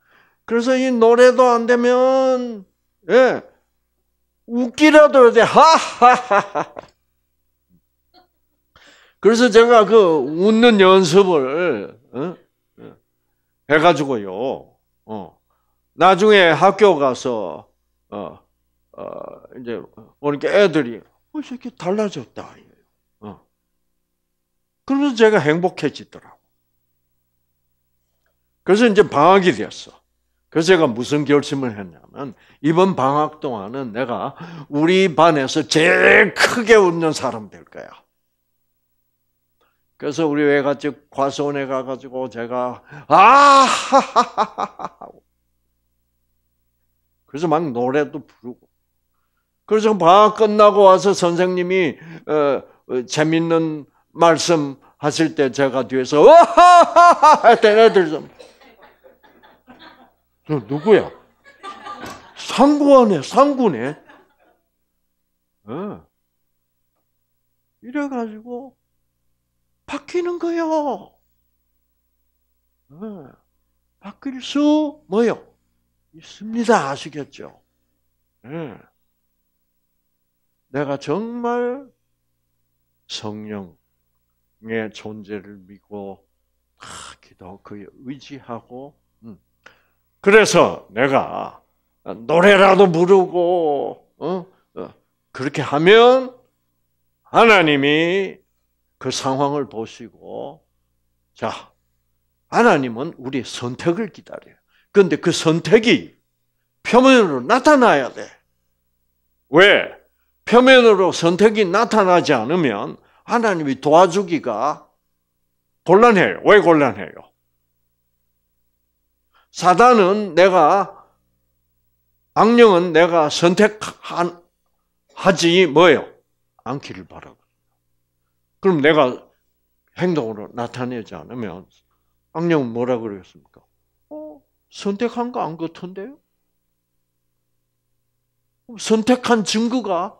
그래서 이 노래도 안 되면 예, 웃기라도 해야 돼. 하하하 그래서 제가 그 웃는 연습을 어? 예. 해가지고요. 어. 나중에 학교 가서 어, 어, 이제 보니까 애들이 어, 이렇게 달라졌다. 어. 그러면서 제가 행복해지더라고. 그래서 이제 방학이 되었어. 그래서 제가 무슨 결심을 했냐면 이번 방학 동안은 내가 우리 반에서 제일 크게 웃는 사람 될 거야. 그래서 우리 외가즉 과수원에 가가지고 제가 아 그래서 막 노래도 부르고 그래서 방학 끝나고 와서 선생님이 어, 어, 재밌는 말씀 하실 때 제가 뒤에서 와하하하 할때 애들 좀너 누구야? 상구하네, 상구네. 어. 이래가지고, 바뀌는 거요. 어. 바뀔 수, 뭐요? 있습니다. 아시겠죠? 예. 내가 정말 성령의 존재를 믿고 다 기도 그 의지하고 음. 그래서 내가 노래라도 부르고 어? 어? 그렇게 하면 하나님이 그 상황을 보시고 자 하나님은 우리 선택을 기다려요. 그런데 그 선택이 표면으로 나타나야 돼. 왜? 표면으로 선택이 나타나지 않으면 하나님이 도와주기가 곤란해요. 왜 곤란해요? 사단은 내가 악령은 내가 선택한 하지 뭐예요? 않기를 바라고. 그럼 내가 행동으로 나타내지 않으면 악령은 뭐라 그러겠습니까? 어, 선택한 거 안 같은데요? 선택한 증거가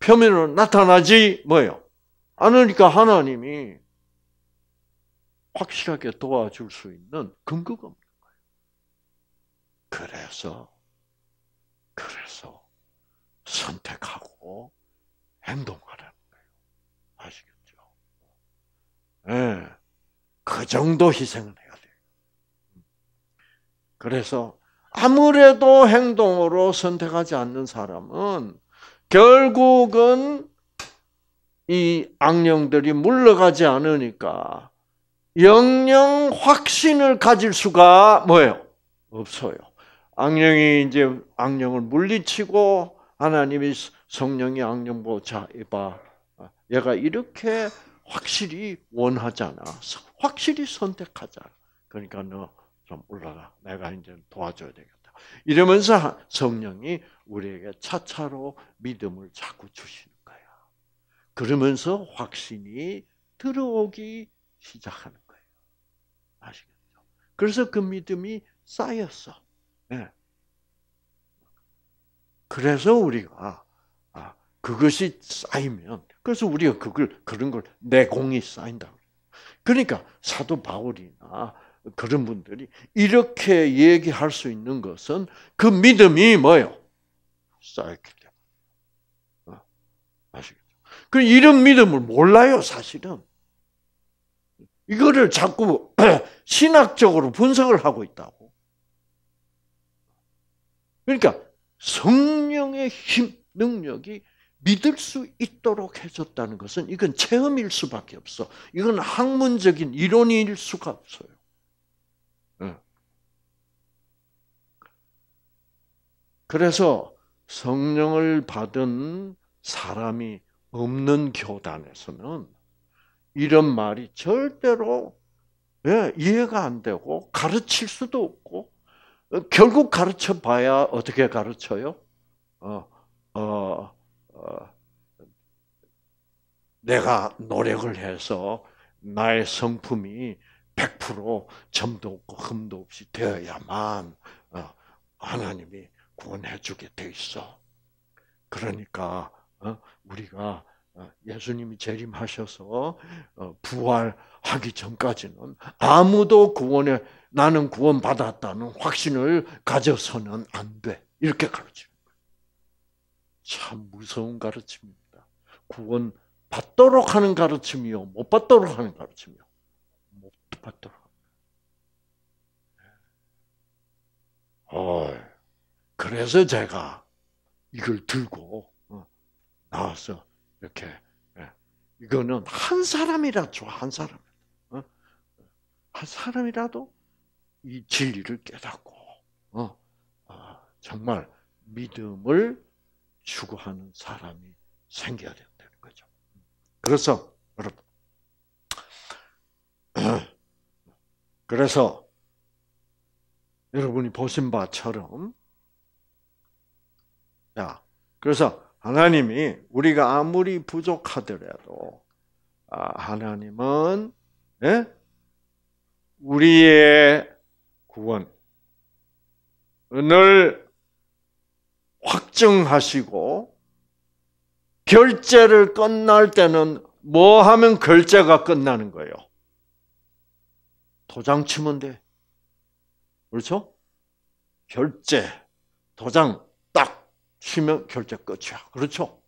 표면으로 나타나지 뭐예요? 않으니까 하나님이 확실하게 도와줄 수 있는 근거가 그래서 그래서 선택하고 행동하라는 거예요. 아시겠죠? 예. 네. 그 정도 희생은 해야 돼요. 그래서 아무래도 행동으로 선택하지 않는 사람은 결국은 이 악령들이 물러가지 않으니까 영영 확신을 가질 수가 뭐예요? 없어요. 악령이 이제 악령을 물리치고 하나님이 성령이 악령 보자 이봐 얘가 이렇게 확실히 원하잖아 확실히 선택하잖아 그러니까 너 좀 올라가 내가 이제 도와줘야 되겠다 이러면서 성령이 우리에게 차차로 믿음을 자꾸 주시는 거야 그러면서 확신이 들어오기 시작하는 거예요 아시겠죠 그래서 그 믿음이 쌓였어 네. 그래서 우리가 아, 그것이 쌓이면 그래서 우리가 그걸 그런 걸 내공이 쌓인다. 그러니까 사도 바울이나 그런 분들이 이렇게 얘기할 수 있는 것은 그 믿음이 뭐요? 쌓였기 때문에 어, 아시겠죠? 그 이런 믿음을 몰라요 사실은. 이거를 자꾸 [clears throat] 신학적으로 분석을 하고 있다고. 그러니까 성령의 힘, 능력이 믿을 수 있도록 해줬다는 것은 이건 체험일 수밖에 없어. 이건 학문적인 이론일 수가 없어요. 예. 그래서 성령을 받은 사람이 없는 교단에서는 이런 말이 절대로 예, 이해가 안 되고 가르칠 수도 없고 결국 가르쳐 봐야 어떻게 가르쳐요? 어, 어, 어, 내가 노력을 해서 나의 성품이 100% 점도 없고 흠도 없이 되어야만 어, 하나님이 구원해주게 돼 있어. 그러니까 어, 우리가 어, 예수님이 재림하셔서 부활하기 전까지는 아무도 구원에 나는 구원받았다는 확신을 가져서는 안 돼. 이렇게 가르치는 거참 무서운 가르침입니다. 구원 받도록 하는 가르침이요. 못 받도록 하는 가르침이요. 못 받도록. 어, 그래서 제가 이걸 들고 어, 나와서 이렇게 예, 이거는 한 사람이라도 한 사람 한 사람이라도 어? 이 진리를 깨닫고 어, 어, 정말 믿음을 추구하는 사람이 생겨야 된다는 거죠. 그래서 여러분, [clears throat] 그래서 여러분이 보신 바처럼 야 그래서 하나님이 우리가 아무리 부족하더라도 아, 하나님은 예? 우리의 구원을 확정하시고 결제를 끝날 때는 뭐 하면 결제가 끝나는 거예요? 도장 치면 돼. 그렇죠? 결제, 도장 딱 치면 결제 끝이야. 그렇죠?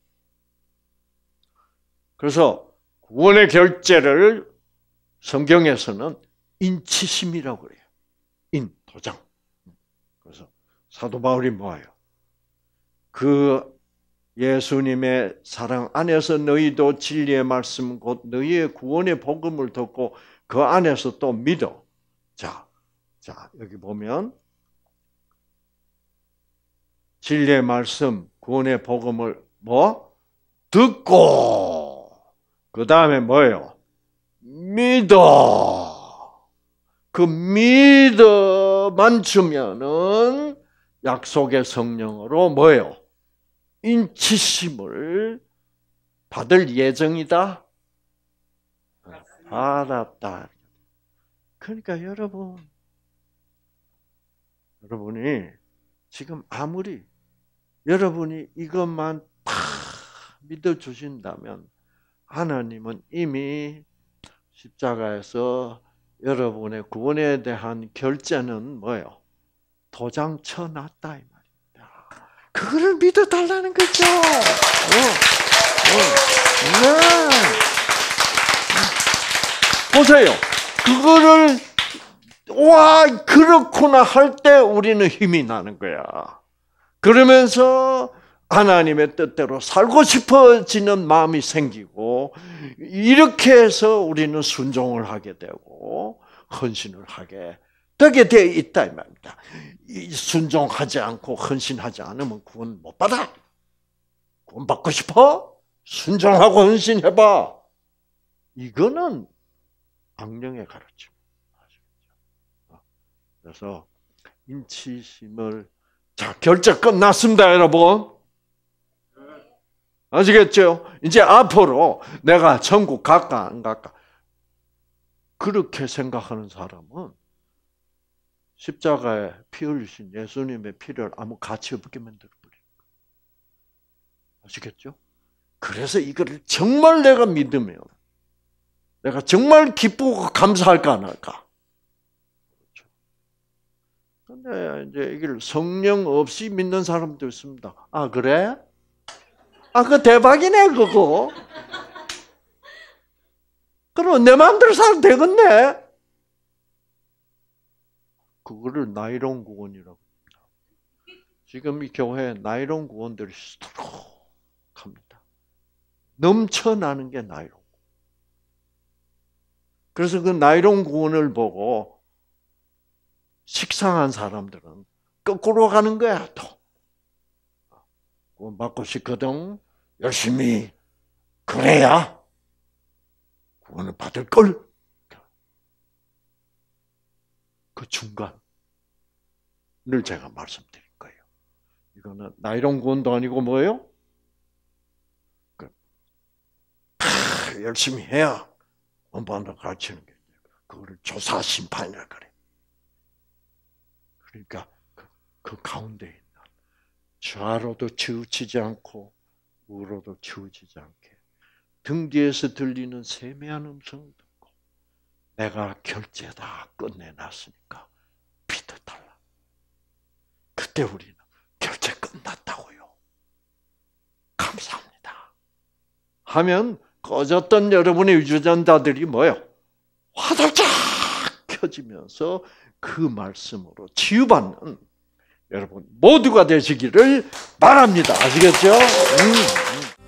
그래서 구원의 결제를 성경에서는 인치심이라고 그래요. 도장. 그래서 사도 바울이 뭐예요? 그 예수님의 사랑 안에서 너희도 진리의 말씀 곧 너희의 구원의 복음을 듣고 그 안에서 또 믿어. 자, 자 여기 보면 진리의 말씀 구원의 복음을 뭐 듣고 그 다음에 뭐예요? 믿어. 그 믿어 것만 주면은 약속의 성령으로 뭐요 인치심을 받을 예정이다. 알았다. 그러니까 여러분, 여러분이 지금 아무리 여러분이 이것만 다 믿어주신다면 하나님은 이미 십자가에서 여러분의 구원에 대한 결제는 뭐예요? 도장 쳐놨다 이 말입니다. 그거를 믿어달라는 거죠. 어, 어, 네. 보세요. 그거를 와 그렇구나 할 때 우리는 힘이 나는 거야. 그러면서 하나님의 뜻대로 살고 싶어지는 마음이 생기고 이렇게 해서 우리는 순종을 하게 되고 헌신을 하게 되게 돼 있다 이 말입니다. 순종하지 않고 헌신하지 않으면 구원 못 받아. 구원 받고 싶어? 순종하고 헌신해봐. 이거는 악령의 가르침. 그래서 인치심을 자 결제 끝났습니다, 여러분. 아시겠죠? 이제 앞으로 내가 천국 갈까 안 갈까 그렇게 생각하는 사람은 십자가에 피 흘리신 예수님의 피를 아무 가치 없게 만들어 버리는 거 아시겠죠? 그래서 이거를 정말 내가 믿으면 내가 정말 기쁘고 감사할까 안 할까? 그렇죠. 근데 이제 이걸 성령 없이 믿는 사람도 있습니다. 아 그래? 아, 그 대박이네, 그거. 그러면 내 마음대로 살면 되겠네. 그거를 나이론 구원이라고 합니다. 지금 이 교회 나이론 구원들이 스트록 합니다 넘쳐나는 게 나이론 구원. 그래서 그 나이론 구원을 보고 식상한 사람들은 거꾸로 가는 거야, 또. 구원받고 싶거든 열심히 그래야 구원을 받을 걸. 그 중간을 제가 말씀드릴 거예요. 이거는 나이론 구원도 아니고 뭐예요? 그, 아, 열심히 해야 원반을 가르치는 게 그거를 조사 심판이라 그래. 그러니까 그, 그 가운데 있는. 좌로도 치우치지 않고 우로도 치우치지 않게 등 뒤에서 들리는 세미한 음성 듣고 내가 결제 다 끝내놨으니까 비도 달라. 그때 우리는 결제 끝났다고요. 감사합니다. 하면 꺼졌던 여러분의 유전자들이 뭐요? 화들짝 켜지면서 그 말씀으로 치유받는 여러분 모두가 되시기를 바랍니다. 아시겠죠? 음.